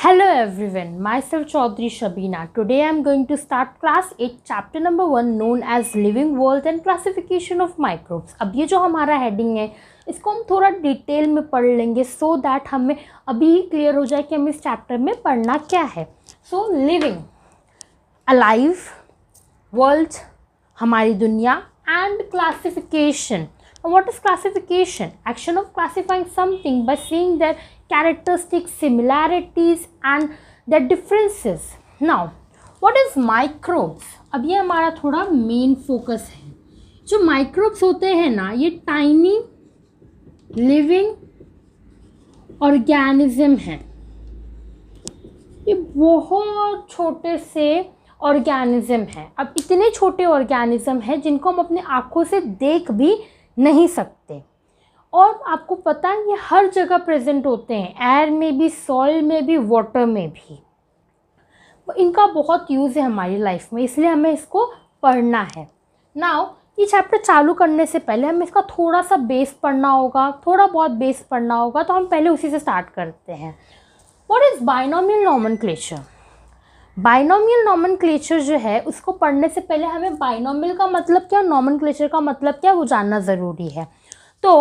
Hello everyone, myself Chaudhary Shabina. Today I am going to start class 8 chapter number 1 known as Living World and Classification of Microbes. अब ये जो हमारा heading है इसको हम थोड़ा डिटेल में पढ़ लेंगे सो so दैट हमें अभी क्लियर हो जाए कि हम इस चैप्टर में पढ़ना क्या है सो लिविंग अलाइव वर्ल्ड हमारी दुनिया and classification what is classification action of classifying something by seeing their characteristics similarities and their differences now what is microbes अब ये हमारा थोड़ा मेन फोकस है जो माइक्रोब्स होते हैं ना ये टाइनी लिविंग ऑर्गेनिज्म हैं ये बहुत छोटे से ऑर्गेनिज्म हैं अब इतने छोटे ऑर्गेनिज्म हैं जिनको हम अपने आँखों से देख भी नहीं सकते और आपको पता है ये हर जगह प्रेजेंट होते हैं एयर में भी सॉइल में भी वाटर में भी इनका बहुत यूज़ है हमारी लाइफ में इसलिए हमें इसको पढ़ना है नाउ ये चैप्टर चालू करने से पहले हमें इसका थोड़ा सा बेस पढ़ना होगा थोड़ा बहुत बेस पढ़ना होगा तो हम पहले उसी से स्टार्ट करते हैं वॉट इज़ बाइनोमियल नॉमन बाइनोमियल क्लेचर जो है उसको पढ़ने से पहले हमें बाइनोमियल का मतलब क्या क्लेचर का मतलब क्या वो जानना ज़रूरी है तो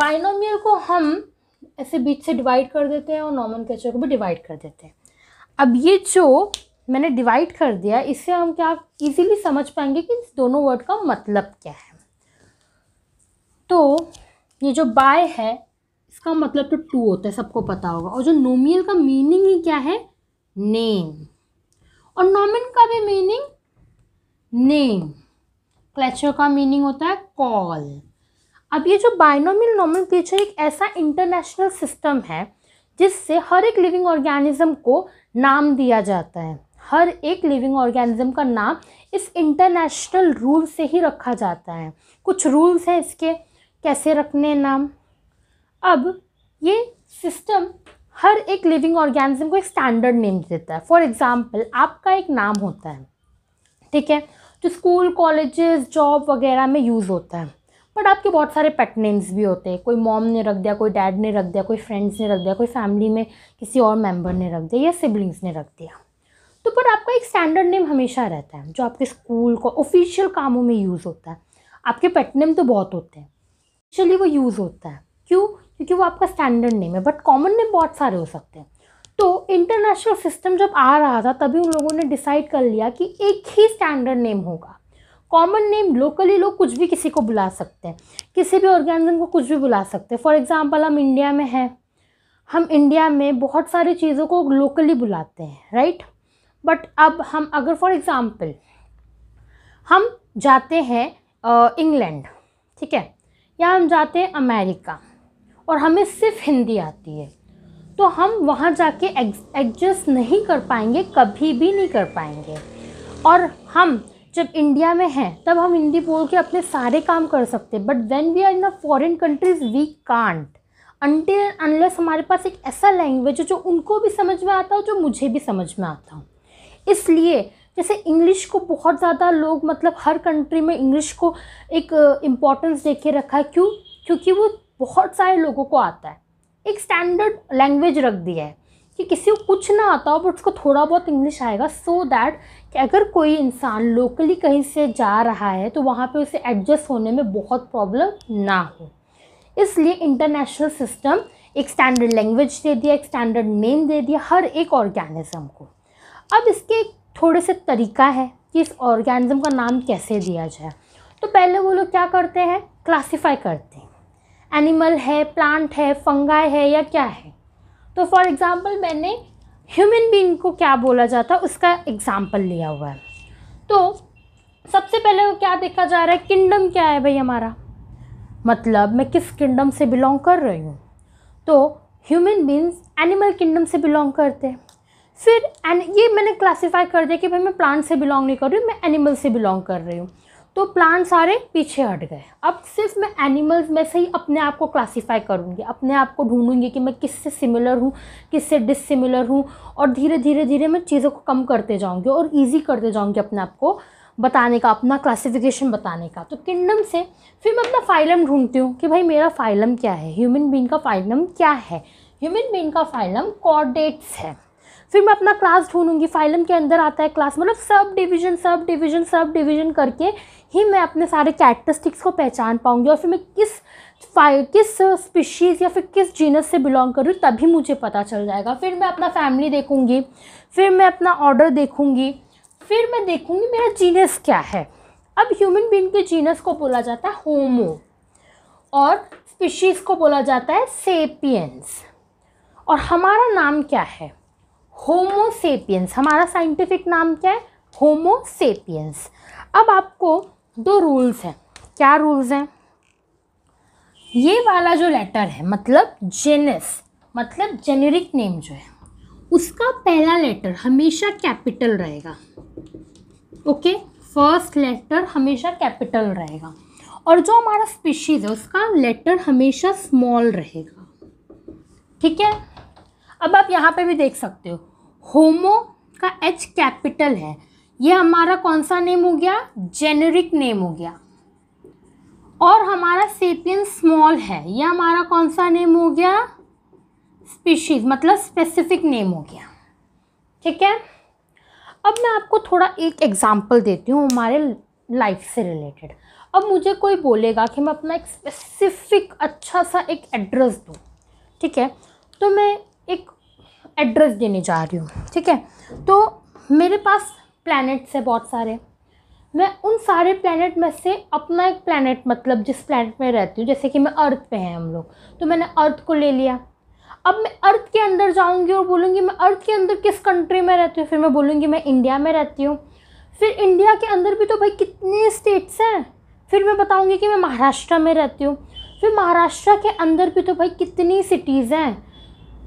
बाइनोमियल को हम ऐसे बीच से डिवाइड कर देते हैं और क्लेचर को भी डिवाइड कर देते हैं अब ये जो मैंने डिवाइड कर दिया इससे हम क्या इजीली समझ पाएंगे कि इस दोनों वर्ड का मतलब क्या है तो ये जो बाय है इसका मतलब तो टू होता है सबको पता होगा और जो नोमियल का मीनिंग ही क्या है नेम और नॉमिन का भी मीनिंग नेम क्लेचर का मीनिंग होता है कॉल अब ये जो बायनोमिल नॉमिन क्लेचर एक ऐसा इंटरनेशनल सिस्टम है जिससे हर एक लिविंग ऑर्गेनिज्म को नाम दिया जाता है हर एक लिविंग ऑर्गेनिज्म का नाम इस इंटरनेशनल रूल से ही रखा जाता है कुछ रूल्स हैं इसके कैसे रखने नाम अब ये सिस्टम हर एक लिविंग ऑर्गेनिज्म को एक स्टैंडर्ड नेम देता है फॉर एग्जाम्पल आपका एक नाम होता है ठीक है जो स्कूल कॉलेजेस जॉब वगैरह में यूज़ होता है बट आपके बहुत सारे पेट नेम्स भी होते हैं कोई मॉम ने रख दिया कोई डैड ने रख दिया कोई फ्रेंड्स ने रख दिया कोई फैमिली में किसी और मेम्बर ने रख दिया या सिबलिंग्स ने रख दिया तो पर आपका एक स्टैंडर्ड नेम हमेशा रहता है जो आपके स्कूल को ऑफिशियल कामों में यूज़ होता है आपके पेट नेम तो बहुत होते हैं एक्चुअली वो यूज़ होता है क्यों क्योंकि वो आपका स्टैंडर्ड नेम है बट कॉमन नेम बहुत सारे हो सकते हैं तो इंटरनेशनल सिस्टम जब आ रहा था तभी उन लोगों ने डिसाइड कर लिया कि एक ही स्टैंडर्ड नेम होगा कॉमन नेम लोकली लोग कुछ भी किसी को बुला सकते हैं किसी भी ऑर्गेनिज्म को कुछ भी बुला सकते हैं फॉर एग्ज़ाम्पल हम इंडिया में हैं हम इंडिया में बहुत सारी चीज़ों को लोकली बुलाते हैं राइट बट अब हम अगर फॉर एग्ज़ाम्पल हम जाते हैं इंग्लैंड ठीक है या हम जाते हैं अमेरिका और हमें सिर्फ हिंदी आती है तो हम वहाँ जाके एडजस्ट नहीं कर पाएंगे कभी भी नहीं कर पाएंगे और हम जब इंडिया में हैं तब हम हिंदी बोल के अपने सारे काम कर सकते हैं but when we are in a foreign countries we can't until unless हमारे पास एक ऐसा लैंग्वेज है जो उनको भी समझ में आता हो जो मुझे भी समझ में आता हो इसलिए जैसे इंग्लिश को बहुत ज़्यादा लोग मतलब हर कंट्री में इंग्लिश को एक इम्पॉर्टेंस दे के रखा है क्यों क्योंकि वो बहुत सारे लोगों को आता है एक स्टैंडर्ड लैंग्वेज रख दिया है कि किसी को कुछ ना आता हो बट उसको थोड़ा बहुत इंग्लिश आएगा सो so दैट कि अगर कोई इंसान लोकली कहीं से जा रहा है तो वहाँ पे उसे एडजस्ट होने में बहुत प्रॉब्लम ना हो इसलिए इंटरनेशनल सिस्टम एक स्टैंडर्ड लैंग्वेज दे दिया एक स्टैंडर्ड नेम दे दिया हर एक ऑर्गेनिज़म को अब इसके थोड़े से तरीका है कि इस ऑर्गेनिज़म का नाम कैसे दिया जाए तो पहले वो लोग क्या करते हैं क्लासीफाई करते हैं एनिमल है प्लांट है फंगाई है या क्या है तो फॉर एग्ज़ाम्पल मैंने ह्यूमन बींग को क्या बोला जाता उसका एग्ज़ाम्पल लिया हुआ है तो सबसे पहले क्या देखा जा रहा है किंगडम क्या है भाई हमारा मतलब मैं किस किंगडम से बिलोंग कर रही हूँ तो ह्यूमन बींग्स एनिमल किंगडम से बिलोंग करते हैं फिर एन ये मैंने क्लासिफाई कर दिया कि भाई मैं प्लांट से बिलोंग नहीं कर रही हूँ मैं एनिमल से बिलोंग कर रही हूँ तो प्लांट सारे पीछे हट गए अब सिर्फ मैं एनिमल्स में से ही अपने आप को क्लासीफाई करूँगी अपने आप को ढूंढूंगी कि मैं किससे सिमिलर हूँ किससे डिसिमिलर हूँ और धीरे धीरे धीरे मैं चीज़ों को कम करते जाऊँगी और ईजी करते जाऊँगी अपने आप को बताने का अपना क्लासिफिकेशन बताने का तो किंगडम से फिर मैं अपना फाइलम ढूंढती हूँ कि भाई मेरा फाइलम क्या है ह्यूमन बींग का फाइलम क्या है ह्यूमन बींग का फाइलम कॉर्डेट्स है फिर मैं अपना क्लास ढूंढूंगी फाइलम के अंदर आता है क्लास मतलब sub division sub division sub division करके ही मैं अपने सारे कैरेक्टरिस्टिक्स को पहचान पाऊंगी और फिर मैं किस किस स्पीशीज़ या फिर किस जीनस से बिलोंग कर रही तभी मुझे पता चल जाएगा फिर मैं अपना फैमिली देखूँगी फिर मैं अपना ऑर्डर देखूँगी फिर मैं देखूँगी मेरा जीनस क्या है अब ह्यूमन बींग के जीनस को बोला जाता है होमो और स्पीशीज़ को बोला जाता है सेपियंस और हमारा नाम क्या है होमोसेपियंस हमारा साइंटिफिक नाम क्या है होमोसेपियंस अब आपको दो रूल्स हैं क्या रूल्स हैं ये वाला जो लेटर है मतलब जेनस मतलब जेनेरिक नेम जो है उसका पहला लेटर हमेशा कैपिटल रहेगा ओके फर्स्ट लेटर हमेशा कैपिटल रहेगा और जो हमारा स्पीशीज़ है उसका लेटर हमेशा स्मॉल रहेगा ठीक है अब आप यहाँ पे भी देख सकते हो होमो का एच कैपिटल है ये हमारा कौन सा नेम हो गया जेनरिक नेम हो गया और हमारा सेपियन स्मॉल है ये हमारा कौन सा नेम हो गया स्पीशीज मतलब स्पेसिफिक नेम हो गया ठीक है अब मैं आपको थोड़ा एक एग्ज़ाम्पल देती हूँ हमारे लाइफ से रिलेटेड अब मुझे कोई बोलेगा कि मैं अपना एक स्पेसिफिक अच्छा सा एक एड्रेस दूँ ठीक है तो मैं एक एड्रेस देने जा रही हूँ ठीक है तो मेरे पास प्लैनेट्स है बहुत सारे मैं उन सारे प्लैनेट में से अपना एक प्लानट मतलब जिस प्लानट में रहती हूँ जैसे कि मैं अर्थ पे हैं हम लोग तो मैंने अर्थ को ले लिया अब मैं अर्थ के अंदर जाऊँगी और बोलूँगी मैं अर्थ के अंदर किस कंट्री में रहती हूँ फिर मैं बोलूँगी मैं इंडिया में रहती हूँ फिर इंडिया के अंदर भी तो भाई कितने स्टेट्स हैं फिर मैं बताऊँगी कि मैं महाराष्ट्र में रहती हूँ फिर महाराष्ट्र के अंदर भी तो भाई कितनी सिटीज़ हैं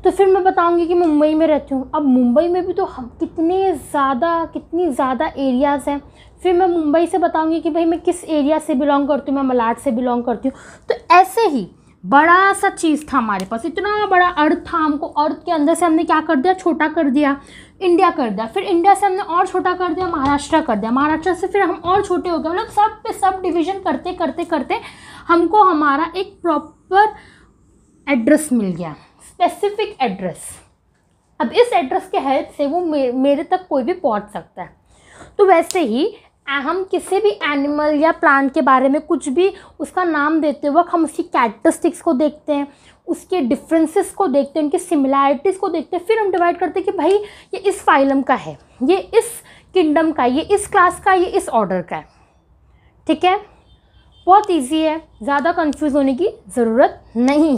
तो फिर मैं बताऊंगी कि मैं मुंबई में रहती हूँ अब मुंबई में भी तो हम कितने ज़्यादा कितनी ज़्यादा एरियाज़ हैं फिर मैं मुंबई से बताऊंगी कि भाई मैं किस एरिया से बिलोंग करती हूँ मैं मलाड से बिलोंग करती हूँ तो ऐसे ही बड़ा सा चीज़ था हमारे पास इतना बड़ा अर्थ था हमको अर्थ के अंदर से हमने क्या कर दिया छोटा कर दिया इंडिया कर दिया फिर इंडिया से हमने और छोटा कर दिया महाराष्ट्र कर दिया महाराष्ट्र से फिर हम और छोटे हो गए मतलब सब पे सब डिवीज़न करते करते करते हमको हमारा एक प्रॉपर एड्रेस मिल गया स्पेसिफिक एड्रेस अब इस एड्रेस के हेल्प से वो मे, मेरे तक कोई भी पहुंच सकता है तो वैसे ही हम किसी भी एनिमल या प्लांट के बारे में कुछ भी उसका नाम देते वक्त हम उसकी कैरेक्टरिस्टिक्स को देखते हैं उसके डिफरेंसेस को देखते हैं उनकी सिमिलैरिटीज़ को देखते हैं फिर हम डिवाइड करते हैं कि भाई ये इस फाइलम का है ये इस किंगडम का ये इस क्लास का ये इस ऑर्डर का है ठीक है बहुत ईजी है ज़्यादा कन्फ्यूज़ होने की ज़रूरत नहीं